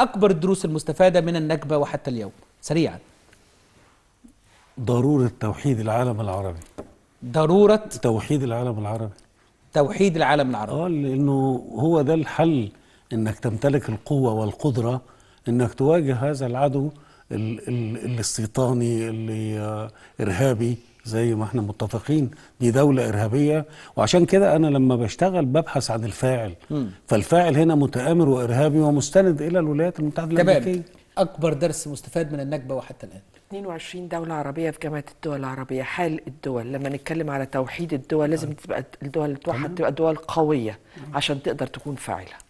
أكبر الدروس المستفادة من النكبة وحتى اليوم سريعا ضرورة توحيد العالم العربي ضرورة توحيد العالم العربي توحيد العالم العربي اه لأنه هو ده الحل إنك تمتلك القوة والقدرة إنك تواجه هذا العدو الاستيطاني اللي آه، إرهابي زي ما احنا متفقين دي دولة إرهابية وعشان كده أنا لما بشتغل ببحث عن الفاعل م. فالفاعل هنا متآمر وإرهابي ومستند إلى الولايات المتحدة الأمريكية أكبر درس مستفاد من النكبة وحتى الآن 22 دولة عربية في جامعة الدول العربية حال الدول لما نتكلم على توحيد الدول لازم آه. تبقى الدول اللي توحد تبقى دول قوية عشان تقدر تكون فاعلة